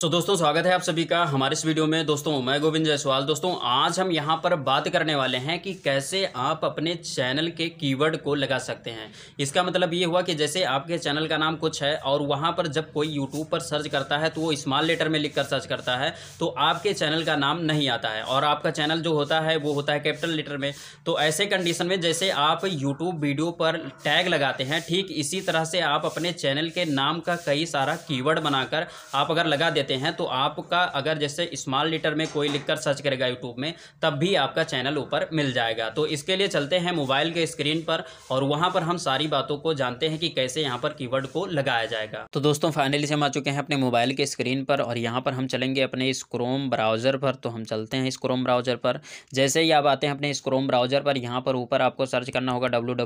तो दोस्तों स्वागत है आप सभी का हमारे इस वीडियो में दोस्तों मैं गोविंद जायसवाल दोस्तों आज हम यहां पर बात करने वाले हैं कि कैसे आप अपने चैनल के कीवर्ड को लगा सकते हैं इसका मतलब ये हुआ कि जैसे आपके चैनल का नाम कुछ है और वहां पर जब कोई यूट्यूब पर सर्च करता है तो वो स्मॉल लेटर में लिख कर सर्च करता है तो आपके चैनल का नाम नहीं आता है और आपका चैनल जो होता है वो होता है कैपिटल लेटर में तो ऐसे कंडीशन में जैसे आप यूट्यूब वीडियो पर टैग लगाते हैं ठीक इसी तरह से आप अपने चैनल के नाम का कई सारा कीवर्ड बनाकर आप अगर लगा देते लेते हैं तो आपका अगर जैसे स्मॉल लीटर में कोई लिखकर सर्च करेगा यूट्यूब में तब भी आपका चैनल ऊपर मिल जाएगा तो इसके लिए चलते हैं मोबाइल के स्क्रीन पर और वहाँ पर हम सारी बातों को जानते हैं कि कैसे यहाँ पर कीवर्ड को लगाया जाएगा तो दोस्तों फाइनली से हम आ चुके हैं अपने मोबाइल के स्क्रीन पर और यहाँ पर हम चलेंगे अपने इस क्रोम ब्राउज़र पर तो हम चलते हैं इस क्रोम ब्राउज़र पर जैसे ही आप आते हैं अपने इस क्रोम ब्राउज़र पर यहाँ पर ऊपर आपको सर्च करना होगा डब्ल्यू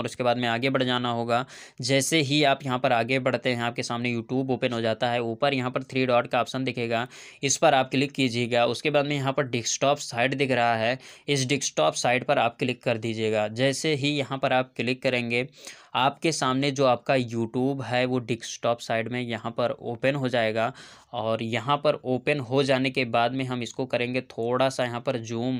और उसके बाद में आगे बढ़ जाना होगा जैसे ही आप यहाँ पर आगे बढ़ते हैं आपके सामने यूट्यूब ओपन ओपन हो जाता है ऊपर यहाँ पर थ्री डॉट का ऑप्शन दिखेगा इस पर आप क्लिक कीजिएगा उसके बाद में यहाँ पर डिस्कटॉप साइट दिख रहा है इस डिस्कटॉप साइट पर आप क्लिक कर दीजिएगा जैसे ही यहाँ पर आप क्लिक करेंगे आपके सामने जो आपका यूट्यूब है वो डिस्कटॉप साइड में यहाँ पर ओपन हो जाएगा और यहाँ पर ओपन हो जाने के बाद में हम इसको करेंगे थोड़ा सा यहाँ पर जूम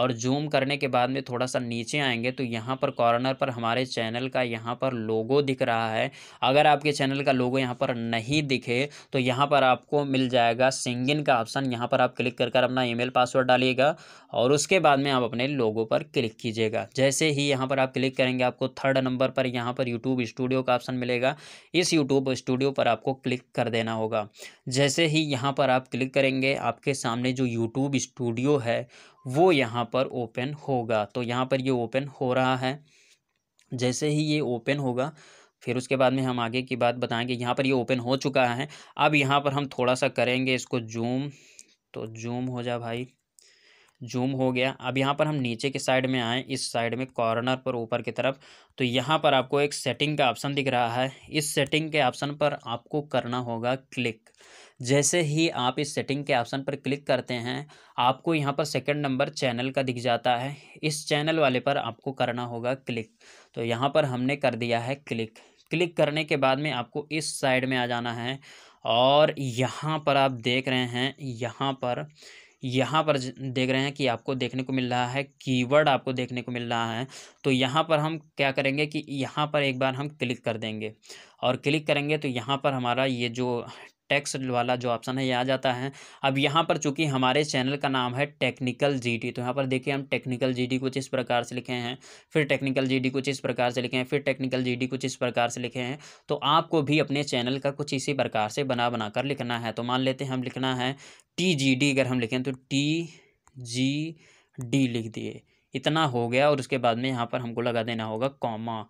और जूम करने के बाद में थोड़ा सा नीचे आएंगे तो यहाँ पर कॉर्नर पर हमारे चैनल का यहाँ पर लोगो दिख रहा है अगर आपके चैनल का लोगो यहाँ पर नहीं दिखे तो यहाँ पर आपको मिल जाएगा सिंगिन का ऑप्शन यहाँ पर आप क्लिक कर कर अपना ईमेल पासवर्ड डालिएगा और उसके बाद में आप अपने लोगों पर क्लिक कीजिएगा जैसे ही यहाँ पर आप क्लिक करेंगे आपको थर्ड नंबर पर यहाँ पर यूट्यूब स्टूडियो का ऑप्शन मिलेगा इस यूट्यूब स्टूडियो पर आपको क्लिक कर देना होगा जैसे ही यहाँ पर आप क्लिक करेंगे आपके सामने जो यूट्यूब स्टूडियो है वो यहाँ पर ओपन होगा तो यहाँ पर ये ओपन हो रहा है जैसे ही ये ओपन होगा फिर उसके बाद में हम आगे की बात बताएंगे यहाँ पर ये ओपन हो चुका है अब यहाँ पर हम थोड़ा सा करेंगे इसको जूम तो जूम हो जा भाई जूम हो गया अब यहाँ पर हम नीचे के साइड में आएँ इस साइड में कॉर्नर पर ऊपर की तरफ तो यहाँ पर आपको एक सेटिंग का ऑप्शन दिख रहा है इस सेटिंग के ऑप्शन पर आपको करना होगा क्लिक जैसे ही आप इस सेटिंग के ऑप्शन पर क्लिक करते हैं आपको यहाँ पर सेकंड नंबर चैनल का दिख जाता है इस चैनल वाले पर आपको करना होगा क्लिक तो यहाँ पर हमने कर दिया है क्लिक क्लिक करने के बाद में आपको इस साइड में आ जाना है और यहाँ पर आप देख रहे हैं यहाँ पर यहाँ पर देख रहे हैं कि आपको देखने को मिल रहा है कीवर्ड आपको देखने को मिल रहा है तो यहाँ पर हम क्या करेंगे कि यहाँ पर एक बार हम क्लिक कर देंगे और क्लिक करेंगे तो यहाँ पर हमारा ये जो टैक्स वाला जो ऑप्शन है ये आ जाता है अब यहाँ पर चूंकि हमारे चैनल का नाम है टेक्निकल जीडी तो यहाँ पर देखिए हम टेक्निकल जीडी कुछ इस प्रकार से लिखे हैं फिर टेक्निकल जीडी कुछ इस प्रकार से लिखे हैं फिर टेक्निकल जीडी कुछ इस प्रकार से लिखे हैं तो आपको भी अपने चैनल का कुछ इसी प्रकार से बना बनाकर लिखना है तो मान लेते हैं हम लिखना है टी जी डी अगर हम लिखें तो टी जी डी लिख दिए इतना हो गया और उसके बाद में यहाँ पर हमको लगा देना होगा कॉमा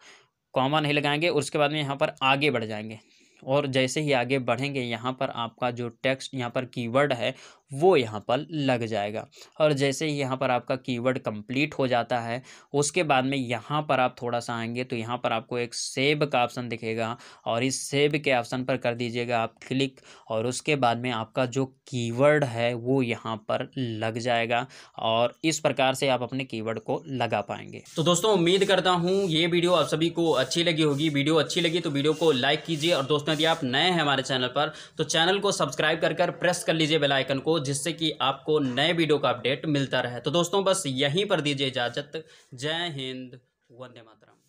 कॉमा नहीं लगाएंगे और उसके बाद में यहाँ पर आगे बढ़ जाएंगे और जैसे ही आगे बढ़ेंगे यहाँ पर आपका जो टेक्स्ट यहाँ पर कीवर्ड है वो यहाँ पर लग जाएगा और जैसे ही यहाँ पर आपका कीवर्ड कंप्लीट हो जाता है उसके बाद में यहाँ पर आप थोड़ा सा आएंगे तो यहाँ पर आपको एक सेब का ऑप्शन दिखेगा और इस सेब के ऑप्शन पर कर दीजिएगा आप क्लिक और उसके बाद में आपका जो कीवर्ड है वो यहाँ पर लग जाएगा और इस प्रकार से आप अपने कीवर्ड को लगा पाएंगे तो दोस्तों उम्मीद करता हूँ ये वीडियो आप सभी को अच्छी लगी होगी वीडियो अच्छी लगी तो वीडियो को लाइक कीजिए और दोस्तों यदि आप नए हैं हमारे चैनल पर तो चैनल को सब्सक्राइब कर कर प्रेस कर लीजिए बेलाइकन को जिससे कि आपको नए वीडियो का अपडेट मिलता रहे तो दोस्तों बस यहीं पर दीजिए इजाज़त जय हिंद वंदे मातरम